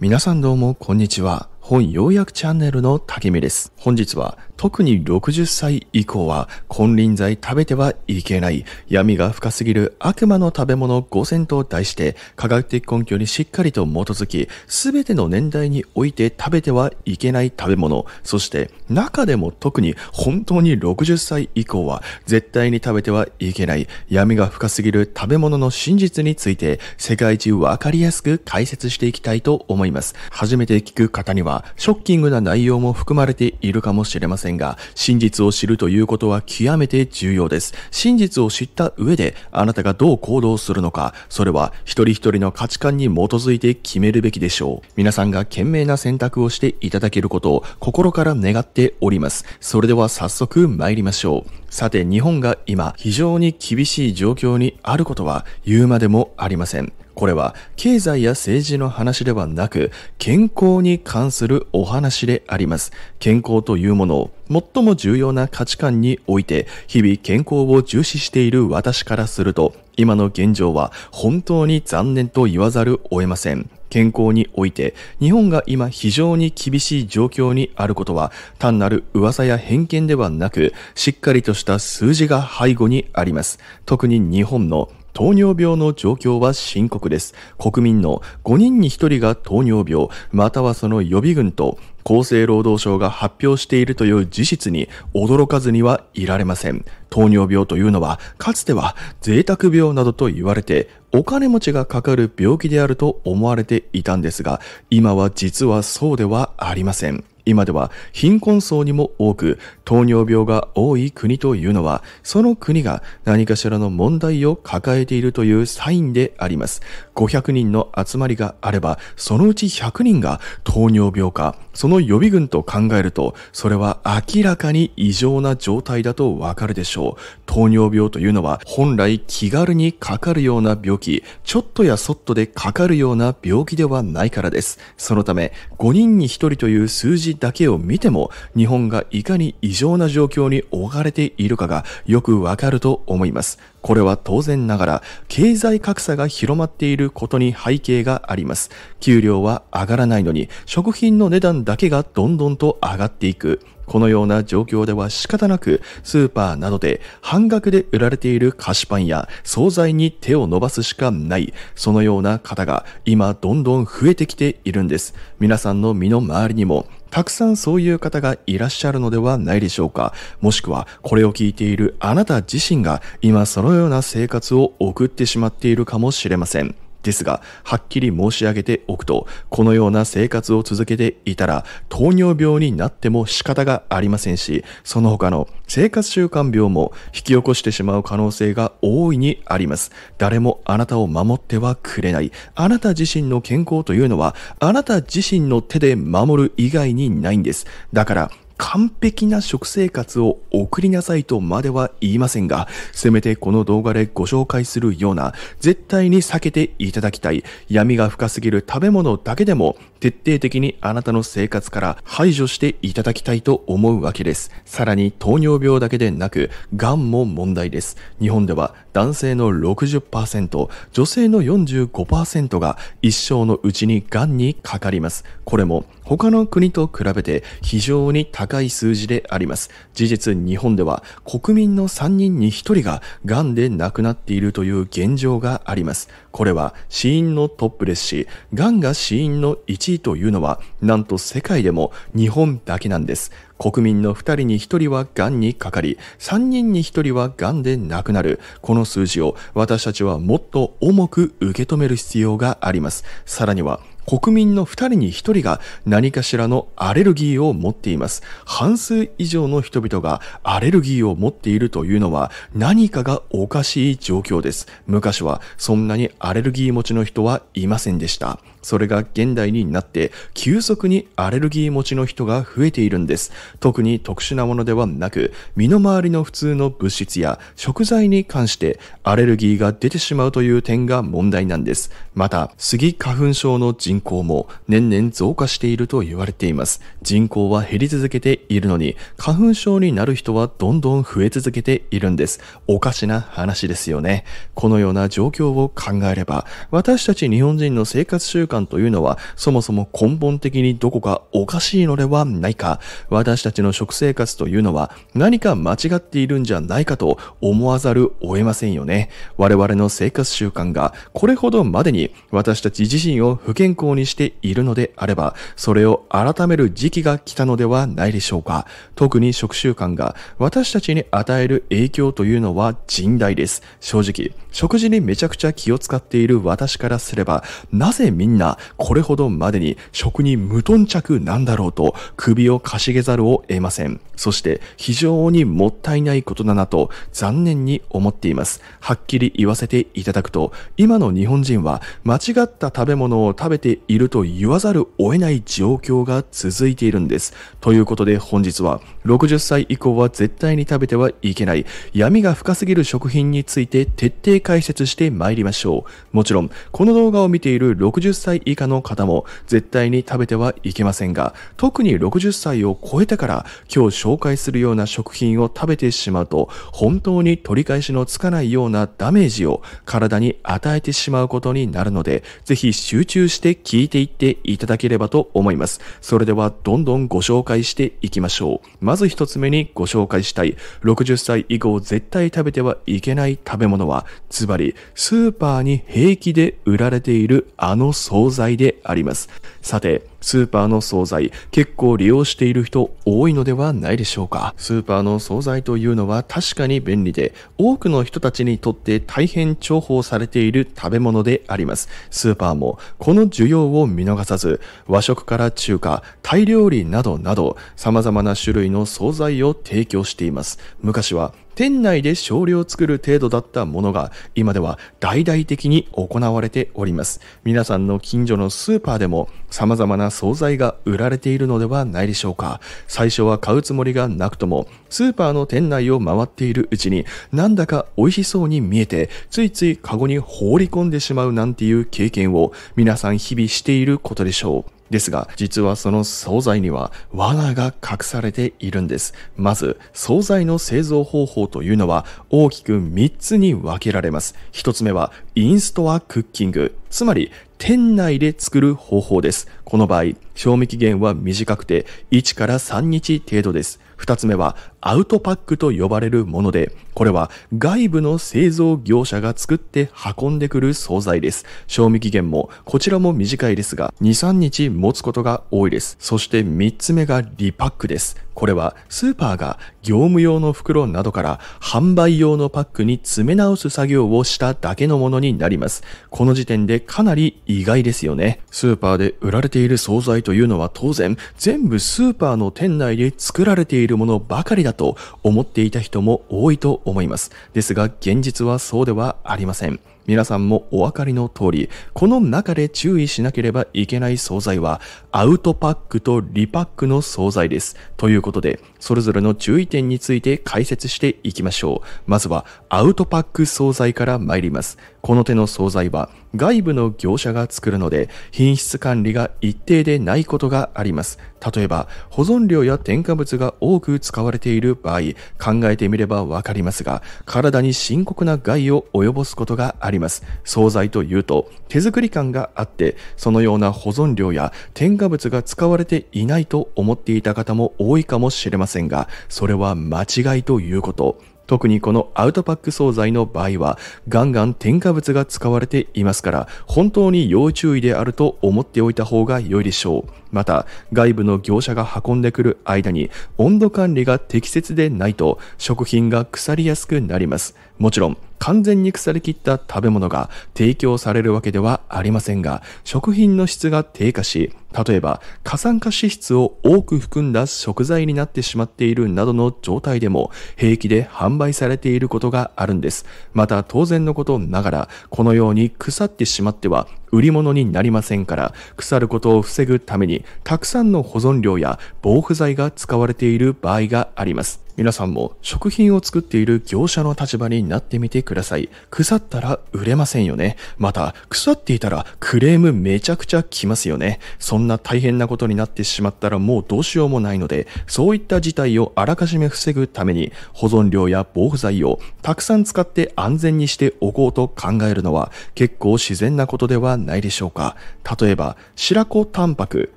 皆さんどうもこんにちは。本要約チャンネルの竹見です。本日は特に60歳以降は金輪際食べてはいけない闇が深すぎる悪魔の食べ物5選と題して科学的根拠にしっかりと基づき全ての年代において食べてはいけない食べ物そして中でも特に本当に60歳以降は絶対に食べてはいけない闇が深すぎる食べ物の真実について世界中わかりやすく解説していきたいと思います。初めて聞く方にはショッキングな内容も含まれているかもしれませんが、真実を知るということは極めて重要です。真実を知った上で、あなたがどう行動するのか、それは一人一人の価値観に基づいて決めるべきでしょう。皆さんが賢明な選択をしていただけることを心から願っております。それでは早速参りましょう。さて、日本が今非常に厳しい状況にあることは言うまでもありません。これは経済や政治の話ではなく、健康に関するお話であります。健康というものを最も重要な価値観において、日々健康を重視している私からすると、今の現状は本当に残念と言わざるを得ません。健康において日本が今非常に厳しい状況にあることは単なる噂や偏見ではなくしっかりとした数字が背後にあります特に日本の糖尿病の状況は深刻です。国民の5人に1人が糖尿病、またはその予備軍と厚生労働省が発表しているという事実に驚かずにはいられません。糖尿病というのは、かつては贅沢病などと言われて、お金持ちがかかる病気であると思われていたんですが、今は実はそうではありません。今では貧困層にも多く糖尿病が多い国というのはその国が何かしらの問題を抱えているというサインであります500人の集まりがあればそのうち100人が糖尿病かその予備軍と考えると、それは明らかに異常な状態だとわかるでしょう。糖尿病というのは本来気軽にかかるような病気、ちょっとやそっとでかかるような病気ではないからです。そのため、5人に1人という数字だけを見ても、日本がいかに異常な状況に置かれているかがよくわかると思います。これは当然ながら経済格差が広まっていることに背景があります。給料は上がらないのに食品の値段だけがどんどんと上がっていく。このような状況では仕方なくスーパーなどで半額で売られている菓子パンや惣菜に手を伸ばすしかない。そのような方が今どんどん増えてきているんです。皆さんの身の回りにもたくさんそういう方がいらっしゃるのではないでしょうか。もしくは、これを聞いているあなた自身が今そのような生活を送ってしまっているかもしれません。ですが、はっきり申し上げておくと、このような生活を続けていたら、糖尿病になっても仕方がありませんし、その他の生活習慣病も引き起こしてしまう可能性が大いにあります。誰もあなたを守ってはくれない。あなた自身の健康というのは、あなた自身の手で守る以外にないんです。だから、完璧な食生活を送りなさいとまでは言いませんが、せめてこの動画でご紹介するような、絶対に避けていただきたい、闇が深すぎる食べ物だけでも徹底的にあなたの生活から排除していただきたいと思うわけです。さらに糖尿病だけでなく、がんも問題です。日本では男性の60%、女性の45%が一生のうちにがんにかかります。これも他の国と比べて非常に高い数字であります。事実、日本では国民の3人に1人が癌で亡くなっているという現状があります。これは死因のトップですし、癌が死因の一というのは、なんと世界でも日本だけなんです。国民の2人に1人は癌にかかり、3人に1人は癌で亡くなる。この数字を私たちはもっと重く受け止める必要があります。さらには、国民の2人に1人が何かしらのアレルギーを持っています。半数以上の人々がアレルギーを持っているというのは何かがおかしい状況です。昔はそんなにアレルギー持ちの人はいませんでした。それが現代になって急速にアレルギー持ちの人が増えているんです。特に特殊なものではなく、身の回りの普通の物質や食材に関してアレルギーが出てしまうという点が問題なんです。また、スギ花粉症の人口も年々増加していると言われています。人口は減り続けているのに、花粉症になる人はどんどん増え続けているんです。おかしな話ですよね。このような状況を考えれば、私たち日本人の生活習慣慣というのはそもそも根本的にどこかおかしいのではないか、私たちの食生活というのは何か間違っているんじゃないかと思わざるを得ませんよね。我々の生活習慣がこれほどまでに私たち自身を不健康にしているのであれば、それを改める時期が来たのではないでしょうか。特に食習慣が私たちに与える影響というのは甚大です。正直、食事にめちゃくちゃ気を使っている私からすれば、なぜみんななこれほどまでに食に無頓着なんだろうと首をかしげざるを得ません。そして非常にもったいないことだなと残念に思っています。はっきり言わせていただくと、今の日本人は間違った食べ物を食べていると言わざるを得ない状況が続いているんです。ということで本日は60歳以降は絶対に食べてはいけない闇が深すぎる食品について徹底解説してまいりましょう。もちろん、この動画を見ている60歳以下の方も絶対に食べてはいけませんが、特に60歳を超えてから今日紹介するような食品を食べてしまうと、本当に取り返しのつかないようなダメージを体に与えてしまうことになるので、ぜひ集中して聞いていっていただければと思います。それではどんどんご紹介していきましょう。まず一つ目にご紹介したい60歳以降絶対食べてはいけない食べ物は、ズバリスーパーに平気で売られているあの惣菜であります。さて、スーパーの惣菜、結構利用している人多いのではないでしょうか。スーパーの惣菜というのは確かに便利で、多くの人たちにとって大変重宝されている食べ物であります。スーパーもこの需要を見逃さず、和食から中華、タイ料理などなど、様々な種類の惣菜を提供しています。昔は店内で少量作る程度だったものが今では大々的に行われております皆さんの近所のスーパーでも様々な惣菜が売られているのではないでしょうか最初は買うつもりがなくともスーパーの店内を回っているうちになんだか美味しそうに見えてついついカゴに放り込んでしまうなんていう経験を皆さん日々していることでしょうですが、実はその惣菜には罠が隠されているんです。まず、惣菜の製造方法というのは大きく3つに分けられます。1つ目はインストアクッキング。つまり、店内で作る方法です。この場合、賞味期限は短くて、1から3日程度です。二つ目は、アウトパックと呼ばれるもので、これは外部の製造業者が作って運んでくる惣菜です。賞味期限も、こちらも短いですが、2、3日持つことが多いです。そして三つ目がリパックです。これは、スーパーが業務用の袋などから販売用のパックに詰め直す作業をしただけのものになります。この時点でかなり意外ですよね。スーパーで売られている惣菜というのは当然全部スーパーの店内で作られているものばかりだと思っていた人も多いと思います。ですが現実はそうではありません。皆さんもお分かりの通り、この中で注意しなければいけない惣菜は、アウトパックとリパックの惣菜です。ということで、それぞれの注意点について解説していきましょう。まずは、アウトパック惣菜から参ります。この手の惣菜は、外部の業者が作るので、品質管理が一定でないことがあります。例えば、保存料や添加物が多く使われている場合、考えてみればわかりますが、体に深刻な害を及ぼすことがあります。惣菜というと、手作り感があって、そのような保存料や添加物が使われていないと思っていた方も多いかもしれません。せんが、それは間違いということ。特にこのアウトパック惣菜の場合は、ガンガン添加物が使われていますから、本当に要注意であると思っておいた方が良いでしょう。また外部の業者が運んでくる間に温度管理が適切でないと食品が腐りやすくなりますもちろん完全に腐りきった食べ物が提供されるわけではありませんが食品の質が低下し例えば過酸化脂質を多く含んだ食材になってしまっているなどの状態でも平気で販売されていることがあるんですまた当然のことながらこのように腐ってしまっては売り物になりませんから腐ることを防ぐためにたくさんの保存料や防腐剤が使われている場合があります皆さんも食品を作っている業者の立場になってみてください。腐ったら売れませんよね。また、腐っていたらクレームめちゃくちゃ来ますよね。そんな大変なことになってしまったらもうどうしようもないので、そういった事態をあらかじめ防ぐために、保存料や防腐剤をたくさん使って安全にしておこうと考えるのは結構自然なことではないでしょうか。例えば、白子タンパク、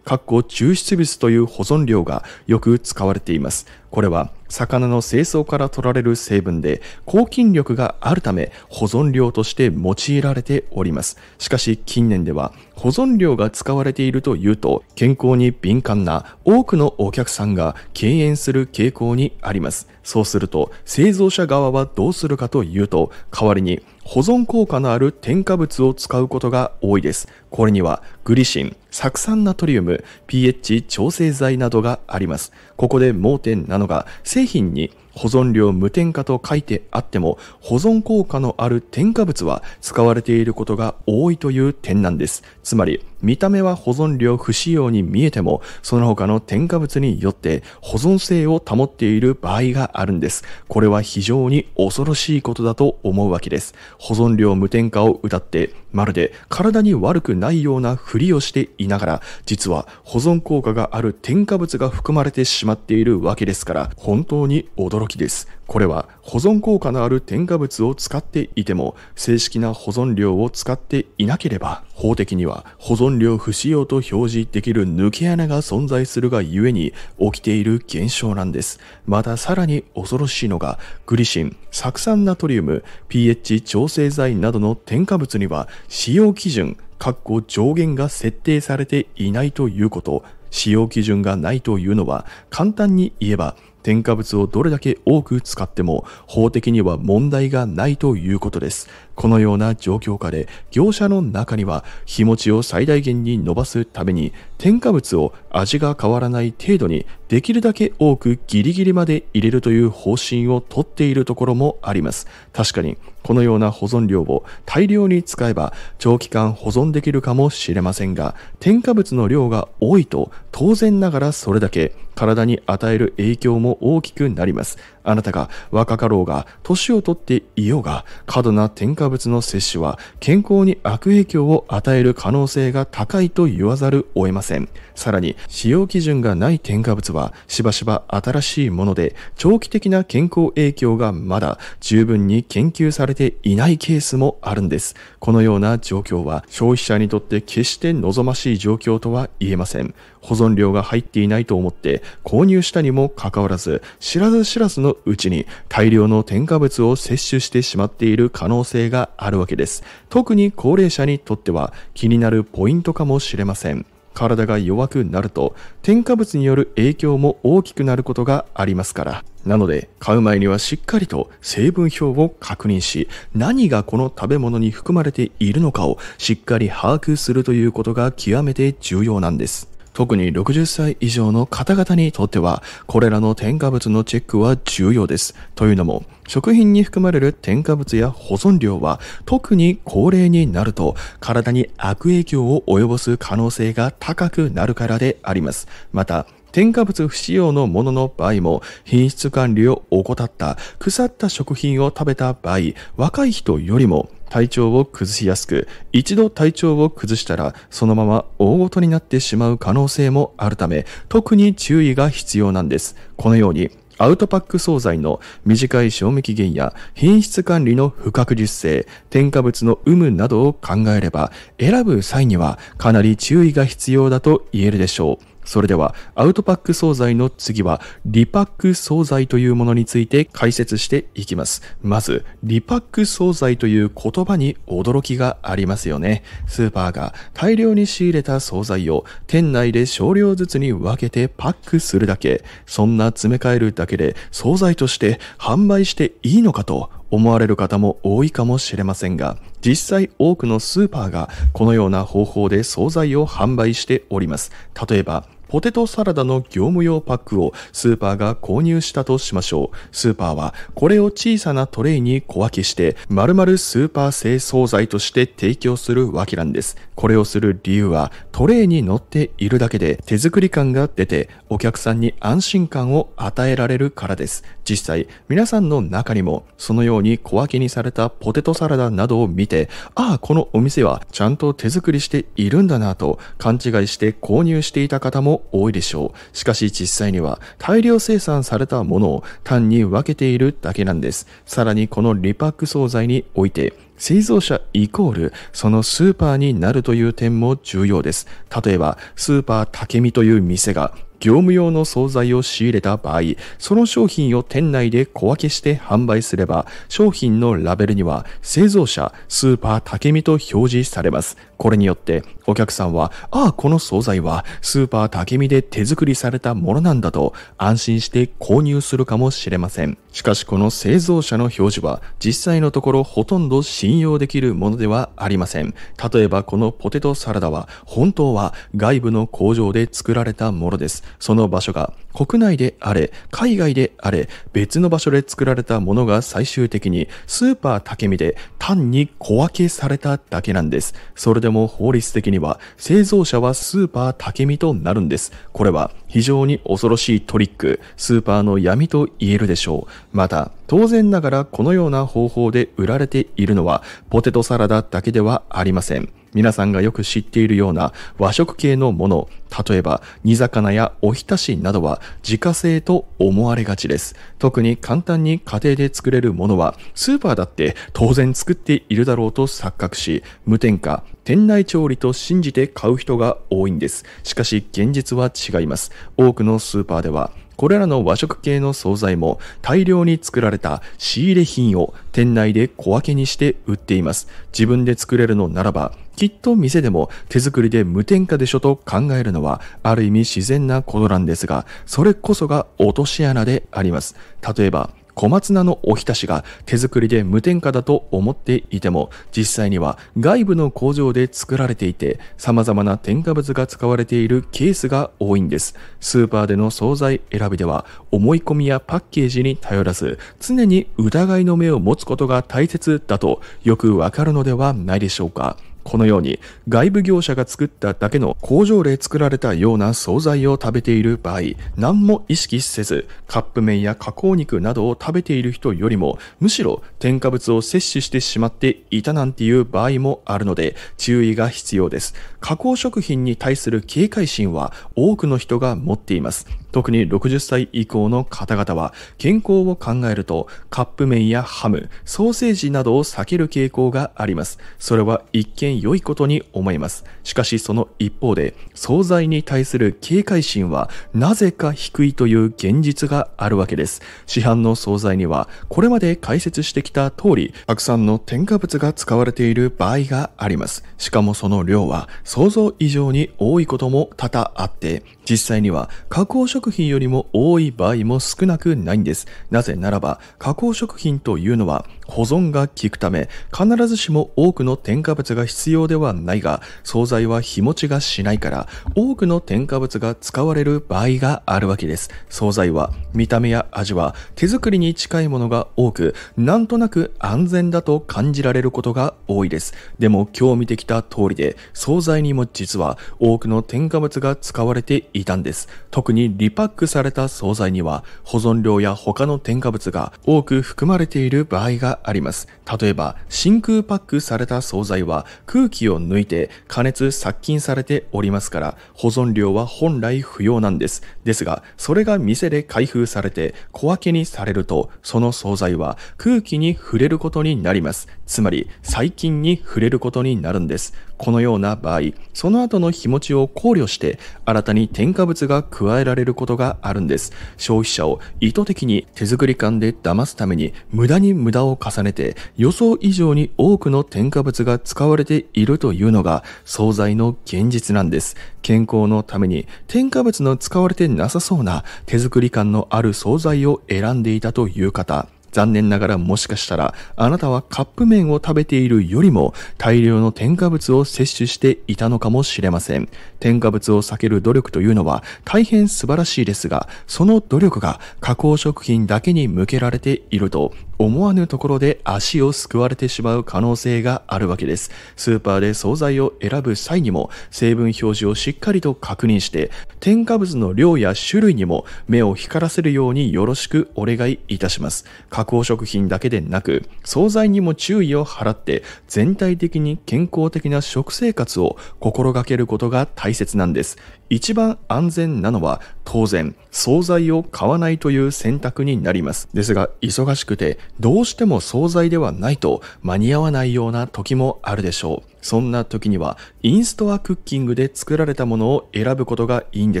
かっこ抽出物という保存料がよく使われています。これは魚の清掃から取られる成分で抗菌力があるため保存料として用いられておりますしかし近年では保存料が使われているというと健康に敏感な多くのお客さんが敬遠する傾向にありますそうすると製造者側はどうするかというと代わりに保存効果のある添加物を使うことが多いです。これにはグリシン、酢酸ナトリウム、pH 調整剤などがあります。ここで盲点なのが製品に保存料無添加と書いてあっても、保存効果のある添加物は使われていることが多いという点なんです。つまり、見た目は保存料不使用に見えても、その他の添加物によって保存性を保っている場合があるんです。これは非常に恐ろしいことだと思うわけです。保存料無添加を謳って、まるで体に悪くないようなふりをしていながら、実は保存効果がある添加物が含まれてしまっているわけですから、本当に驚きです。これは保存効果のある添加物を使っていても正式な保存量を使っていなければ法的には保存量不使用と表示できる抜け穴が存在するがゆえに起きている現象なんです。またさらに恐ろしいのがグリシン、酢酸ナトリウム、pH 調整剤などの添加物には使用基準、確保上限が設定されていないということ、使用基準がないというのは簡単に言えば添加物をどれだけ多く使っても法的には問題がないということです。このような状況下で業者の中には日持ちを最大限に伸ばすために添加物を味が変わらない程度にできるだけ多くギリギリまで入れるという方針をとっているところもあります。確かにこのような保存量を大量に使えば長期間保存できるかもしれませんが添加物の量が多いと当然ながらそれだけ体に与える影響も大きくなります。あなたが若かろうが、年をとっていようが、過度な添加物の摂取は健康に悪影響を与える可能性が高いと言わざるを得ません。さらに、使用基準がない添加物はしばしば新しいもので、長期的な健康影響がまだ十分に研究されていないケースもあるんです。このような状況は消費者にとって決して望ましい状況とは言えません。保存料が入っていないと思って購入したにもかかわらず、知らず知らずのうちに大量の添加物を摂取してしまっている可能性があるわけです。特に高齢者にとっては気になるポイントかもしれません。体が弱くなると添加物による影響も大きくなることがありますからなので買う前にはしっかりと成分表を確認し何がこの食べ物に含まれているのかをしっかり把握するということが極めて重要なんです特に60歳以上の方々にとっては、これらの添加物のチェックは重要です。というのも、食品に含まれる添加物や保存量は特に高齢になると体に悪影響を及ぼす可能性が高くなるからであります。また、添加物不使用のものの場合も品質管理を怠った腐った食品を食べた場合若い人よりも体調を崩しやすく一度体調を崩したらそのまま大ごとになってしまう可能性もあるため特に注意が必要なんですこのようにアウトパック惣菜の短い賞味期限や品質管理の不確実性、添加物の有無などを考えれば、選ぶ際にはかなり注意が必要だと言えるでしょう。それでは、アウトパック惣菜の次は、リパック惣菜というものについて解説していきます。まず、リパック惣菜という言葉に驚きがありますよね。スーパーが大量に仕入れた惣菜を店内で少量ずつに分けてパックするだけ。そんな詰め替えるだけで惣菜として販売していいのかと思われる方も多いかもしれませんが、実際多くのスーパーがこのような方法で惣菜を販売しております。例えば、ポテトサラダの業務用パックをスーパーが購入したとしましょう。スーパーはこれを小さなトレイに小分けして、丸々スーパー製惣菜として提供するわけなんです。これをする理由は、トレイに乗っているだけで手作り感が出てお客さんに安心感を与えられるからです。実際、皆さんの中にもそのように小分けにされたポテトサラダなどを見て、ああ、このお店はちゃんと手作りしているんだなと勘違いして購入していた方も多いでしょう。しかし実際には大量生産されたものを単に分けているだけなんです。さらにこのリパック惣菜において、製造者イコールそのスーパーになるという点も重要です。例えば、スーパーケミという店が業務用の惣菜を仕入れた場合、その商品を店内で小分けして販売すれば、商品のラベルには製造者、スーパーケミと表示されます。これによってお客さんは、ああ、この惣菜はスーパー竹見で手作りされたものなんだと安心して購入するかもしれません。しかしこの製造者の表示は実際のところほとんど信用できるものではありません。例えばこのポテトサラダは本当は外部の工場で作られたものです。その場所が国内であれ、海外であれ、別の場所で作られたものが最終的にスーパー竹見で単に小分けされただけなんです。それででも法律的には製造者はスーパーたけみとなるんです。これは非常に恐ろしいトリック、スーパーの闇と言えるでしょう。また、当然ながらこのような方法で売られているのは、ポテトサラダだけではありません。皆さんがよく知っているような和食系のもの、例えば煮魚やおひたしなどは自家製と思われがちです。特に簡単に家庭で作れるものはスーパーだって当然作っているだろうと錯覚し、無添加、店内調理と信じて買う人が多いんです。しかし現実は違います。多くのスーパーでは、これらの和食系の惣菜も大量に作られた仕入れ品を店内で小分けにして売っています。自分で作れるのならば、きっと店でも手作りで無添加でしょと考えるのはある意味自然なことなんですが、それこそが落とし穴であります。例えば、小松菜のおひたしが手作りで無添加だと思っていても実際には外部の工場で作られていて様々な添加物が使われているケースが多いんですスーパーでの惣菜選びでは思い込みやパッケージに頼らず常に疑いの目を持つことが大切だとよくわかるのではないでしょうかこのように外部業者が作っただけの工場で作られたような惣菜を食べている場合何も意識せずカップ麺や加工肉などを食べている人よりもむしろ添加物を摂取してしまっていたなんていう場合もあるので注意が必要です加工食品に対する警戒心は多くの人が持っています特に60歳以降の方々は健康を考えるとカップ麺やハム、ソーセージなどを避ける傾向があります。それは一見良いことに思います。しかしその一方で、惣菜に対する警戒心はなぜか低いという現実があるわけです。市販の惣菜にはこれまで解説してきた通り、たくさんの添加物が使われている場合があります。しかもその量は想像以上に多いことも多々あって、実際には加工食品よりも多い場合も少なくないんです。なぜならば加工食品というのは保存が効くため必ずしも多くの添加物が必要ではないが惣菜は日持ちがしないから多くの添加物が使われる場合があるわけです。惣菜は見た目や味は手作りに近いものが多くなんとなく安全だと感じられることが多いです。でも今日見てきた通りで惣菜にも実は多くの添加物が使われているいたんです。特にリパックされた惣菜には保存料や他の添加物が多く含まれている場合があります。例えば真空パックされた惣菜は空気を抜いて加熱殺菌されておりますから保存料は本来不要なんです。ですがそれが店で開封されて小分けにされるとその惣菜は空気に触れることになります。つまり細菌に触れることになるんです。このような場合、その後の日持ちを考慮して、新たに添加物が加えられることがあるんです。消費者を意図的に手作り感で騙すために、無駄に無駄を重ねて、予想以上に多くの添加物が使われているというのが、惣菜の現実なんです。健康のために、添加物の使われてなさそうな手作り感のある惣菜を選んでいたという方、残念ながらもしかしたらあなたはカップ麺を食べているよりも大量の添加物を摂取していたのかもしれません。添加物を避ける努力というのは大変素晴らしいですが、その努力が加工食品だけに向けられていると思わぬところで足をすくわれてしまう可能性があるわけです。スーパーで惣菜を選ぶ際にも成分表示をしっかりと確認して、添加物の量や種類にも目を光らせるようによろしくお願いいたします。加工食品だけでなく、惣菜にも注意を払って全体的に健康的な食生活を心がけることが大切なんです。一番安全なのは当然惣菜を買わないという選択になりますですが忙しくてどうしても惣菜ではないと間に合わないような時もあるでしょうそんな時にはインストアクッキングで作られたものを選ぶことがいいんで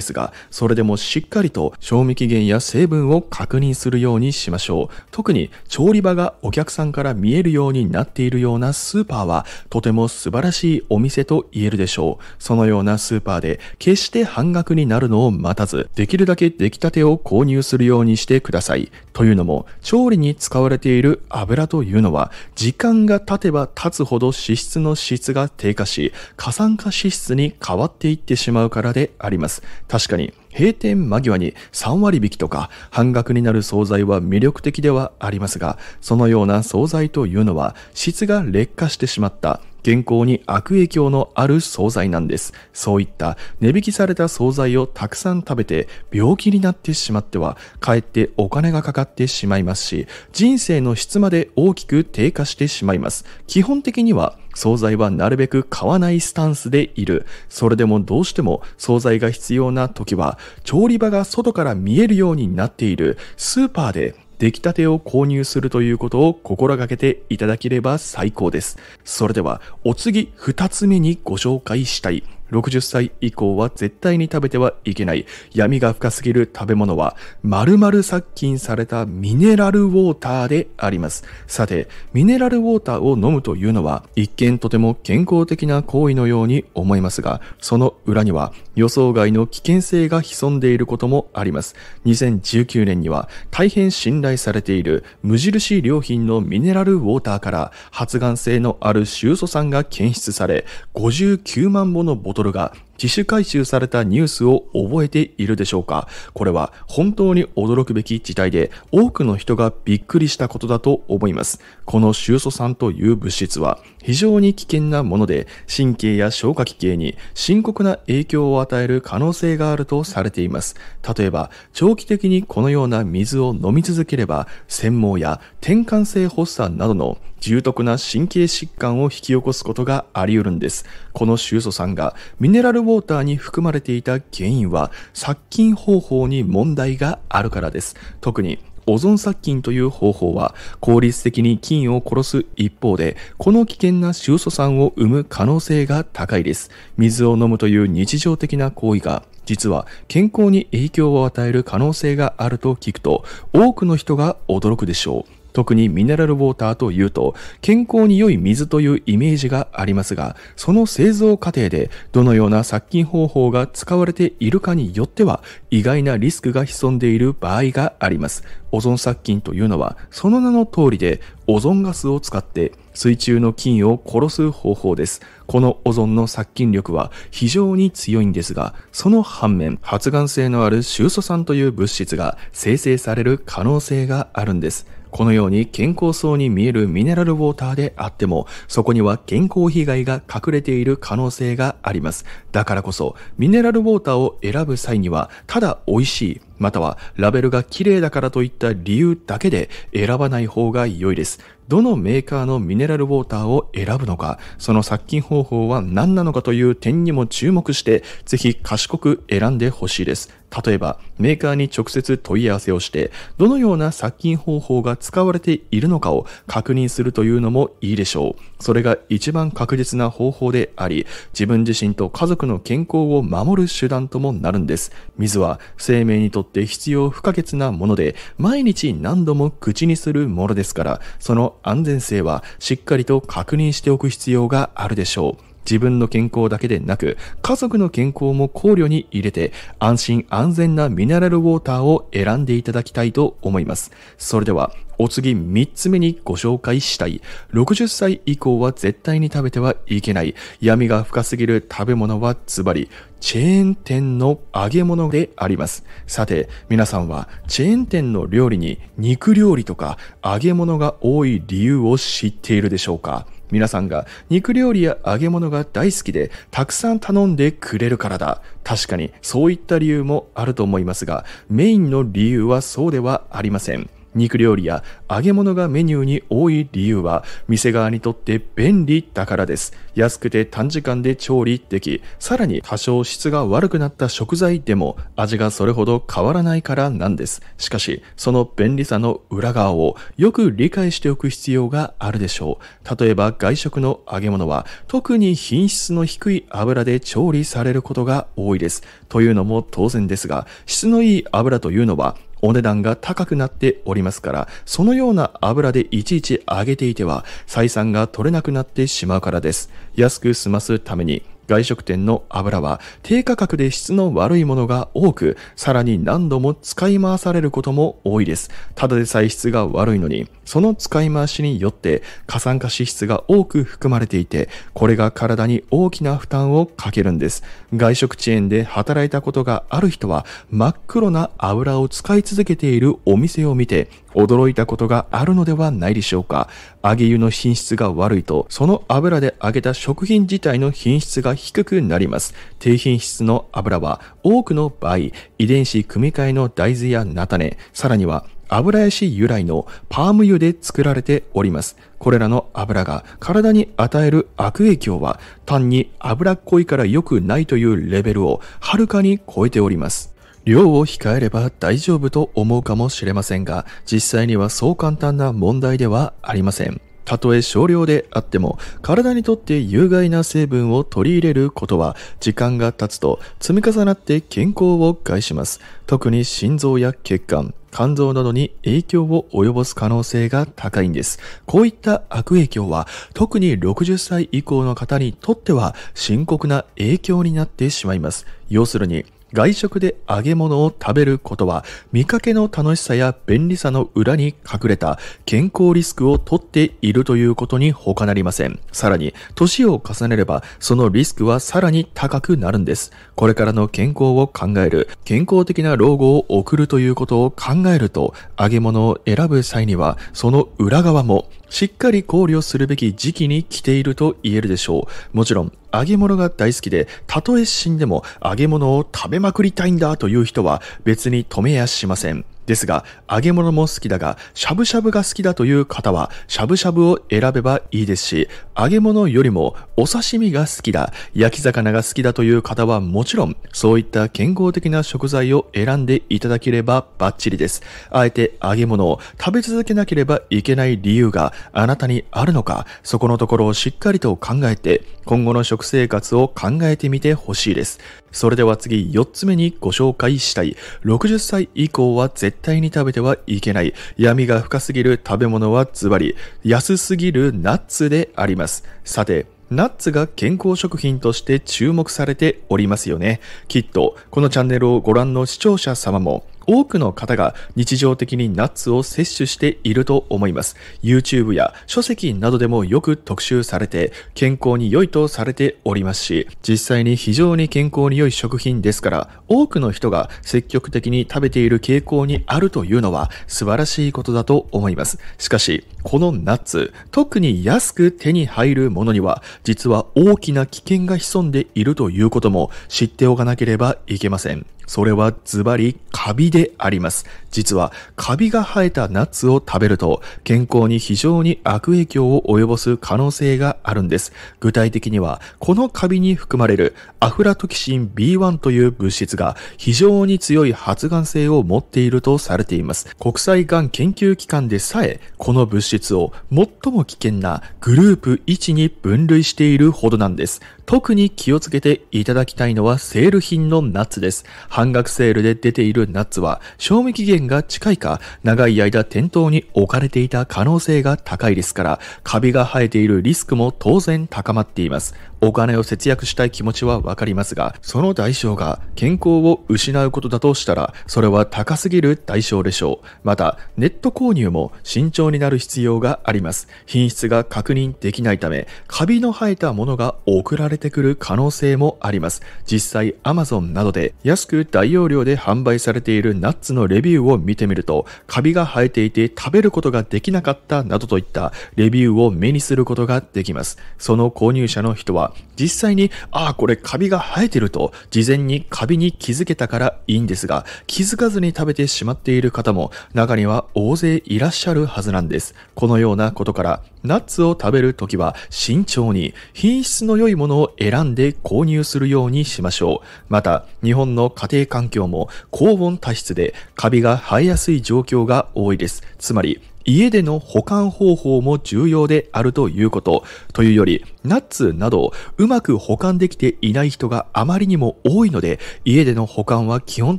すが、それでもしっかりと賞味期限や成分を確認するようにしましょう。特に調理場がお客さんから見えるようになっているようなスーパーはとても素晴らしいお店と言えるでしょう。そのようなスーパーで決して半額になるのを待たず、できるだけ出来たてを購入するようにしてください。というのも、調理に使われている油というのは時間が経てば経つほど脂質の質が低下し、過酸化脂質に変わっていってしまうからであります。確かに、閉店間際に3割引きとか半額になる惣菜は魅力的ではありますが、そのような惣菜というのは質が劣化してしまった健康に悪影響のある惣菜なんです。そういった値引きされた惣菜をたくさん食べて病気になってしまっては、かえってお金がかかってしまいますし、人生の質まで大きく低下してしまいます。基本的には惣菜はなるべく買わないスタンスでいる。それでもどうしても惣菜が必要な時は、調理場が外から見えるようになっているスーパーで出来たてを購入するということを心がけていただければ最高です。それでは、お次2つ目にご紹介したい。60歳以降は絶対に食べてはいけない闇が深すぎる食べ物は丸々殺菌されたミネラルウォーターであります。さて、ミネラルウォーターを飲むというのは一見とても健康的な行為のように思いますが、その裏には予想外の危険性が潜んでいることもあります。2019年には大変信頼されている無印良品のミネラルウォーターから発がん性のある臭素酸が検出され、59万ものボトルトルが自主回収されたニュースを覚えているでしょうかこれは本当に驚くべき事態で、多くの人がびっくりしたことだと思います。この臭素酸という物質は非常に危険なもので、神経や消化器系に深刻な影響を与える可能性があるとされています。例えば、長期的にこのような水を飲み続ければ、繊毛や転換性発作などの重篤な神経疾患を引き起こすことがあり得るんです。この臭素酸がミネラルウウォーターに含まれていた原因は殺菌方法に問題があるからです。特にオゾン殺菌という方法は効率的に菌を殺す一方で、この危険な臭素酸を生む可能性が高いです。水を飲むという日常的な行為が、実は健康に影響を与える可能性があると聞くと、多くの人が驚くでしょう。特にミネラルウォーターというと健康に良い水というイメージがありますが、その製造過程でどのような殺菌方法が使われているかによっては意外なリスクが潜んでいる場合があります。オゾン殺菌というのはその名の通りでオゾンガスを使って水中の菌を殺す方法です。このオゾンの殺菌力は非常に強いんですが、その反面、発がん性のある臭素酸という物質が生成される可能性があるんです。このように健康そうに見えるミネラルウォーターであっても、そこには健康被害が隠れている可能性があります。だからこそ、ミネラルウォーターを選ぶ際には、ただ美味しい、またはラベルが綺麗だからといった理由だけで選ばない方が良いです。どのメーカーのミネラルウォーターを選ぶのか、その殺菌方法は何なのかという点にも注目して、ぜひ賢く選んでほしいです。例えば、メーカーに直接問い合わせをして、どのような殺菌方法が使われているのかを確認するというのもいいでしょう。それが一番確実な方法であり、自分自身と家族の健康を守る手段ともなるんです。水は生命にとって必要不可欠なもので、毎日何度も口にするものですから、その安全性はしっかりと確認しておく必要があるでしょう。自分の健康だけでなく、家族の健康も考慮に入れて、安心安全なミネラルウォーターを選んでいただきたいと思います。それでは、お次3つ目にご紹介したい。60歳以降は絶対に食べてはいけない。闇が深すぎる食べ物はズバリ、チェーン店の揚げ物であります。さて、皆さんはチェーン店の料理に肉料理とか揚げ物が多い理由を知っているでしょうか皆さんが肉料理や揚げ物が大好きでたくさん頼んでくれるからだ。確かにそういった理由もあると思いますが、メインの理由はそうではありません。肉料理や揚げ物がメニューに多い理由は店側にとって便利だからです安くて短時間で調理できさらに多少質が悪くなった食材でも味がそれほど変わらないからなんですしかしその便利さの裏側をよく理解しておく必要があるでしょう例えば外食の揚げ物は特に品質の低い油で調理されることが多いですというのも当然ですが質のいい油というのはお値段が高くなっておりますから、そのような油でいちいち揚げていては、採算が取れなくなってしまうからです。安く済ますために、外食店の油は低価格で質の悪いものが多く、さらに何度も使い回されることも多いです。ただで歳出質が悪いのに、その使い回しによって過酸化脂質が多く含まれていて、これが体に大きな負担をかけるんです。外食チェーンで働いたことがある人は、真っ黒な油を使い続けているお店を見て、驚いたことがあるのではないでしょうか。揚げ油の品質が悪いと、その油で揚げた食品自体の品質が低くなります。低品質の油は多くの場合、遺伝子組み換えの大豆や菜種、さらには油やし由来のパーム油で作られております。これらの油が体に与える悪影響は単に油っこいから良くないというレベルをはるかに超えております。量を控えれば大丈夫と思うかもしれませんが、実際にはそう簡単な問題ではありません。たとえ少量であっても、体にとって有害な成分を取り入れることは、時間が経つと積み重なって健康を害します。特に心臓や血管、肝臓などに影響を及ぼす可能性が高いんです。こういった悪影響は特に60歳以降の方にとっては深刻な影響になってしまいます。要するに外食で揚げ物を食べることは見かけの楽しさや便利さの裏に隠れた健康リスクを取っているということに他なりません。さらに、年を重ねればそのリスクはさらに高くなるんです。これからの健康を考える、健康的な老後を送るということを考えると、揚げ物を選ぶ際にはその裏側もしっかり考慮するべき時期に来ていると言えるでしょう。もちろん、揚げ物が大好きで、たとえ死んでも揚げ物を食べまくりたいんだという人は別に止めやしません。ですが、揚げ物も好きだが、しゃぶしゃぶが好きだという方は、しゃぶしゃぶを選べばいいですし、揚げ物よりもお刺身が好きだ、焼き魚が好きだという方はもちろん、そういった健康的な食材を選んでいただければバッチリです。あえて揚げ物を食べ続けなければいけない理由があなたにあるのか、そこのところをしっかりと考えて、今後の食生活を考えてみてほしいです。それでは次4つ目にご紹介したい。60歳以降は絶対に食べてはいけない。闇が深すぎる食べ物はズバリ、安すぎるナッツであります。さて、ナッツが健康食品として注目されておりますよね。きっと、このチャンネルをご覧の視聴者様も、多くの方が日常的にナッツを摂取していると思います。YouTube や書籍などでもよく特集されて、健康に良いとされておりますし、実際に非常に健康に良い食品ですから、多くの人が積極的に食べている傾向にあるというのは素晴らしいことだと思います。しかし、このナッツ、特に安く手に入るものには、実は大きな危険が潜んでいるということも知っておかなければいけません。それはズバリカビであります。実はカビが生えたナッツを食べると健康に非常に悪影響を及ぼす可能性があるんです。具体的にはこのカビに含まれるアフラトキシン B1 という物質が非常に強い発がん性を持っているとされています。国際がん研究機関でさえこの物質を最も危険なグループ1に分類しているほどなんです。特に気をつけていただきたいのはセール品のナッツです。半額セールで出ているナッツは、賞味期限が近いか、長い間店頭に置かれていた可能性が高いですから、カビが生えているリスクも当然高まっています。お金を節約したい気持ちはわかりますが、その代償が健康を失うことだとしたら、それは高すぎる代償でしょう。また、ネット購入も慎重になる必要があります。品質が確認できないため、カビの生えたものが送られてくる可能性もあります。実際、Amazon などで安く大容量で販売されているナッツのレビューを見てみると、カビが生えていて食べることができなかったなどといったレビューを目にすることができます。その購入者の人は、実際に、ああ、これカビが生えてると、事前にカビに気づけたからいいんですが、気づかずに食べてしまっている方も中には大勢いらっしゃるはずなんです。このようなことから、ナッツを食べるときは慎重に品質の良いものを選んで購入するようにしましょう。また、日本の家庭環境も高温多湿でカビが生えやすい状況が多いです。つまり、家での保管方法も重要であるということ。というより、ナッツなどうまく保管できていない人があまりにも多いので、家での保管は基本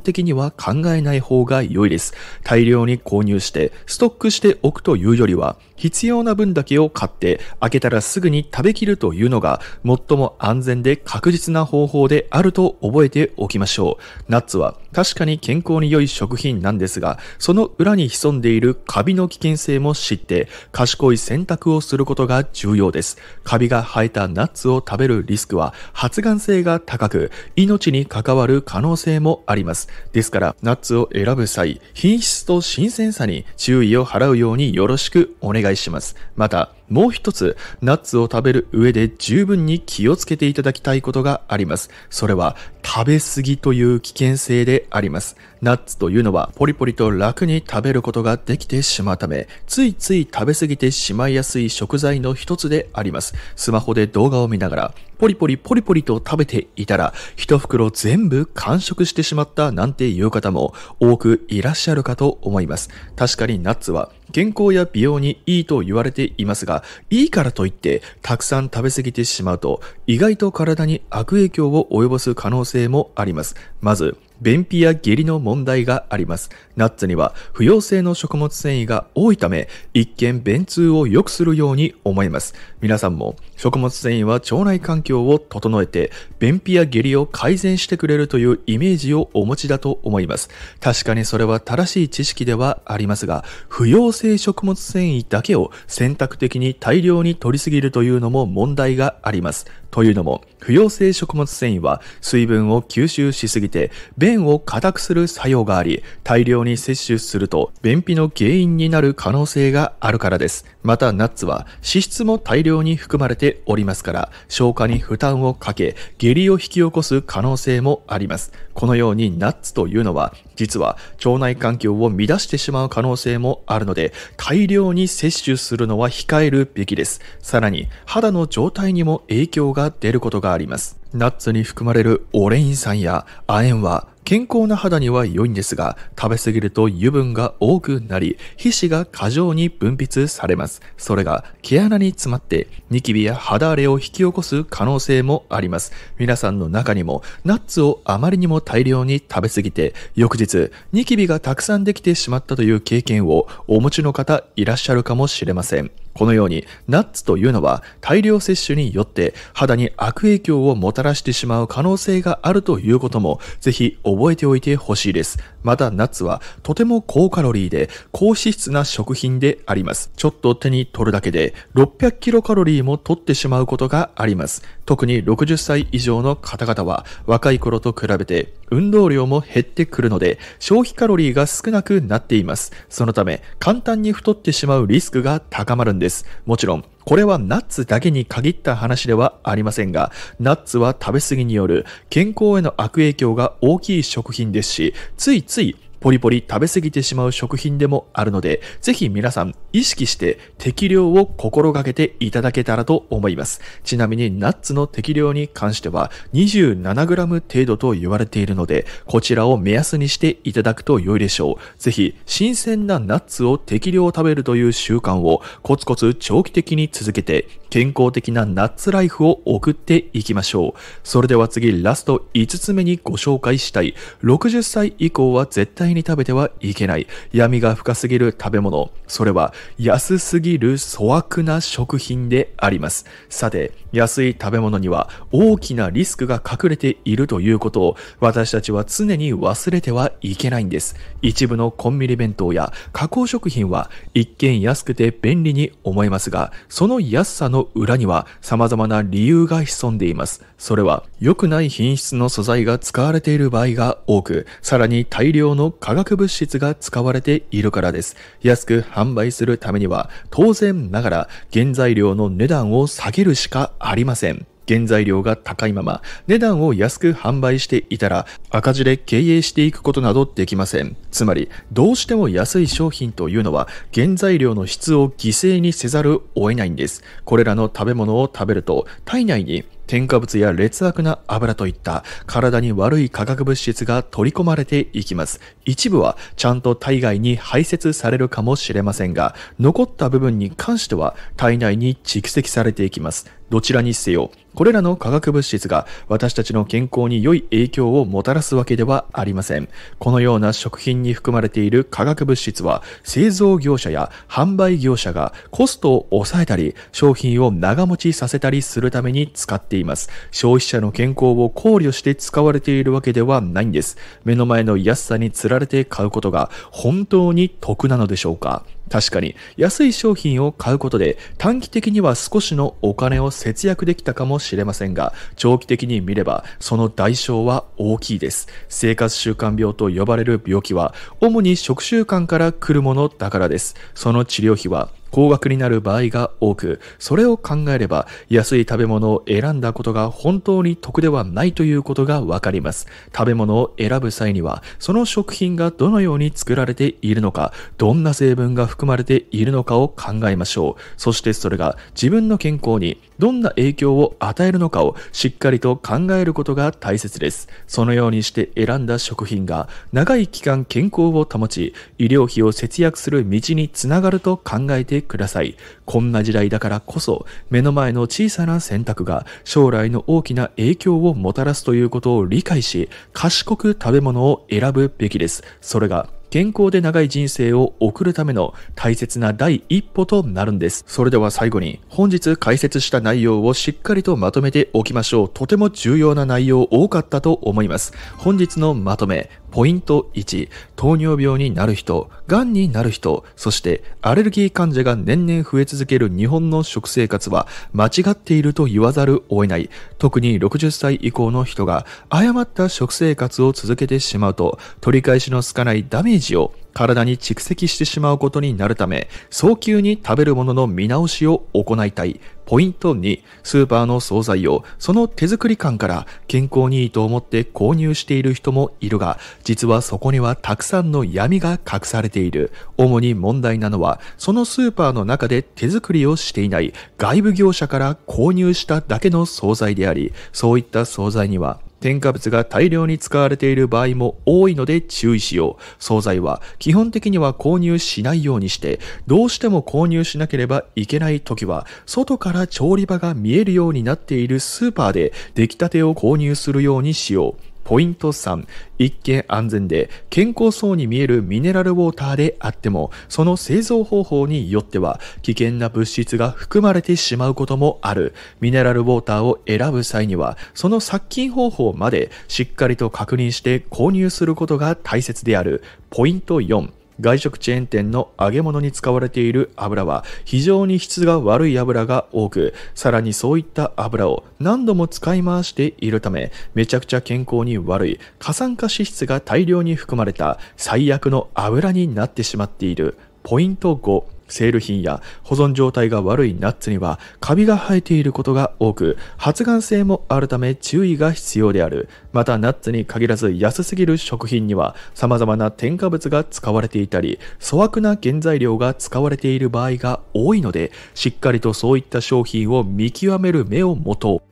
的には考えない方が良いです。大量に購入してストックしておくというよりは、必要な分だけを買って開けたらすぐに食べきるというのが最も安全で確実な方法であると覚えておきましょう。ナッツは確かに健康に良い食品なんですが、その裏に潜んでいるカビの危険性も知って、賢い選択をすることが重要です。カビが生えたナッツを食べるリスクは発がん性が高く、命に関わる可能性もあります。ですから、ナッツを選ぶ際、品質と新鮮さに注意を払うようによろしくお願いします。また、もう一つ、ナッツを食べる上で十分に気をつけていただきたいことがあります。それは、食べ過ぎという危険性であります。ナッツというのは、ポリポリと楽に食べることができてしまうため、ついつい食べ過ぎてしまいやすい食材の一つであります。スマホで動画を見ながら、ポリポリポリポリと食べていたら、一袋全部完食してしまったなんていう方も多くいらっしゃるかと思います。確かにナッツは健康や美容にいいと言われていますが、いいからといってたくさん食べ過ぎてしまうと、意外と体に悪影響を及ぼす可能性もあります。まず、便秘や下痢の問題があります。ナッツには不溶性の食物繊維が多いため、一見便通を良くするように思います。皆さんも食物繊維は腸内環境を整えて、便秘や下痢を改善してくれるというイメージをお持ちだと思います。確かにそれは正しい知識ではありますが、不溶性食物繊維だけを選択的に大量に摂りすぎるというのも問題があります。というのも、不溶性食物繊維は水分を吸収しすぎて便を硬くする作用があり、大量に摂取すると便秘の原因になる可能性があるからです。またナッツは脂質も大量に含まれておりますから、消化に負担をかけ、下痢を引き起こす可能性もあります。このようにナッツというのは実は腸内環境を乱してしまう可能性もあるので大量に摂取するのは控えるべきです。さらに肌の状態にも影響が出ることがあります。ナッツに含まれるオレイン酸や亜鉛は健康な肌には良いんですが、食べ過ぎると油分が多くなり、皮脂が過剰に分泌されます。それが毛穴に詰まって、ニキビや肌荒れを引き起こす可能性もあります。皆さんの中にも、ナッツをあまりにも大量に食べ過ぎて、翌日、ニキビがたくさんできてしまったという経験をお持ちの方いらっしゃるかもしれません。このようにナッツというのは大量摂取によって肌に悪影響をもたらしてしまう可能性があるということもぜひ覚えておいてほしいです。またナッツはとても高カロリーで高脂質な食品であります。ちょっと手に取るだけで600キロカロリーも取ってしまうことがあります。特に60歳以上の方々は若い頃と比べて運動量も減ってくるので、消費カロリーが少なくなっています。そのため、簡単に太ってしまうリスクが高まるんです。もちろん、これはナッツだけに限った話ではありませんが、ナッツは食べ過ぎによる健康への悪影響が大きい食品ですし、ついついポリポリ食べ過ぎてしまう食品でもあるので、ぜひ皆さん意識して適量を心がけていただけたらと思います。ちなみにナッツの適量に関しては 27g 程度と言われているので、こちらを目安にしていただくと良いでしょう。ぜひ新鮮なナッツを適量食べるという習慣をコツコツ長期的に続けて健康的なナッツライフを送っていきましょう。それでは次、ラスト5つ目にご紹介したい。60歳以降は絶対に食べてはいけない。闇が深すぎる食べ物。それは安すぎる粗悪な食品であります。さて、安い食べ物には大きなリスクが隠れているということを私たちは常に忘れてはいけないんです。一部のコンビニ弁当や加工食品は一見安くて便利に思えますが、その安さの裏には様々な理由が潜んでいます。それは良くない品質の素材が使われている場合が多く、さらに大量の化学物質が使われているからです。安く販売するためには当然ながら原材料の値段を下げるしかありません。原材料が高いまま値段を安く販売していたら赤字で経営していくことなどできません。つまりどうしても安い商品というのは原材料の質を犠牲にせざるを得ないんです。これらの食べ物を食べると体内に添加物や劣悪な油といった体に悪い化学物質が取り込まれていきます。一部はちゃんと体外に排泄されるかもしれませんが、残った部分に関しては体内に蓄積されていきます。どちらにせよ、これらの化学物質が私たちの健康に良い影響をもたらすわけではありません。このような食品に含まれている化学物質は製造業者や販売業者がコストを抑えたり、商品を長持ちさせたりするために使っていいます。消費者の健康を考慮して使われているわけではないんです。目の前の安さにつられて買うことが本当に得なのでしょうか確かに安い商品を買うことで短期的には少しのお金を節約できたかもしれませんが長期的に見ればその代償は大きいです生活習慣病と呼ばれる病気は主に食習慣から来るものだからですその治療費は高額になる場合が多く、それを考えれば安い食べ物を選んだことが本当に得ではないということがわかります。食べ物を選ぶ際には、その食品がどのように作られているのか、どんな成分が含まれているのかを考えましょう。そしてそれが自分の健康にどんな影響を与えるのかをしっかりと考えることが大切です。そのようにして選んだ食品が長い期間健康を保ち、医療費を節約する道につながると考えてください。こんな時代だからこそ、目の前の小さな選択が将来の大きな影響をもたらすということを理解し、賢く食べ物を選ぶべきです。それが、健康で長い人生を送るための大切な第一歩となるんです。それでは最後に本日解説した内容をしっかりとまとめておきましょう。とても重要な内容多かったと思います。本日のまとめ、ポイント1、糖尿病になる人、癌になる人、そしてアレルギー患者が年々増え続ける日本の食生活は間違っていると言わざるを得ない。特に60歳以降の人が誤った食生活を続けてしまうと、取り返しのつかないダメージを体に蓄積してしまうことになるため、早急に食べるものの見直しを行いたい。ポイント2、スーパーの惣菜をその手作り感から健康にいいと思って購入している人もいるが、実はそこにはたくさんの闇が隠されている。主に問題なのは、そのスーパーの中で手作りをしていない外部業者から購入しただけの惣菜であり、そういった惣菜には添加物が大量に使われている場合も多いので注意しよう。惣菜は基本的には購入しないようにして、どうしても購入しなければいけない時は、外から調理場が見えるようになっているスーパーで出来立てを購入するようにしよう。ポイント3、一見安全で健康そうに見えるミネラルウォーターであっても、その製造方法によっては危険な物質が含まれてしまうこともある。ミネラルウォーターを選ぶ際には、その殺菌方法までしっかりと確認して購入することが大切である。ポイント4、外食チェーン店の揚げ物に使われている油は非常に質が悪い油が多く、さらにそういった油を何度も使い回しているため、めちゃくちゃ健康に悪い過酸化脂質が大量に含まれた最悪の油になってしまっているポイント5セール品や保存状態が悪いナッツにはカビが生えていることが多く発がん性もあるため注意が必要であるまたナッツに限らず安すぎる食品には様々な添加物が使われていたり粗悪な原材料が使われている場合が多いのでしっかりとそういった商品を見極める目を持とう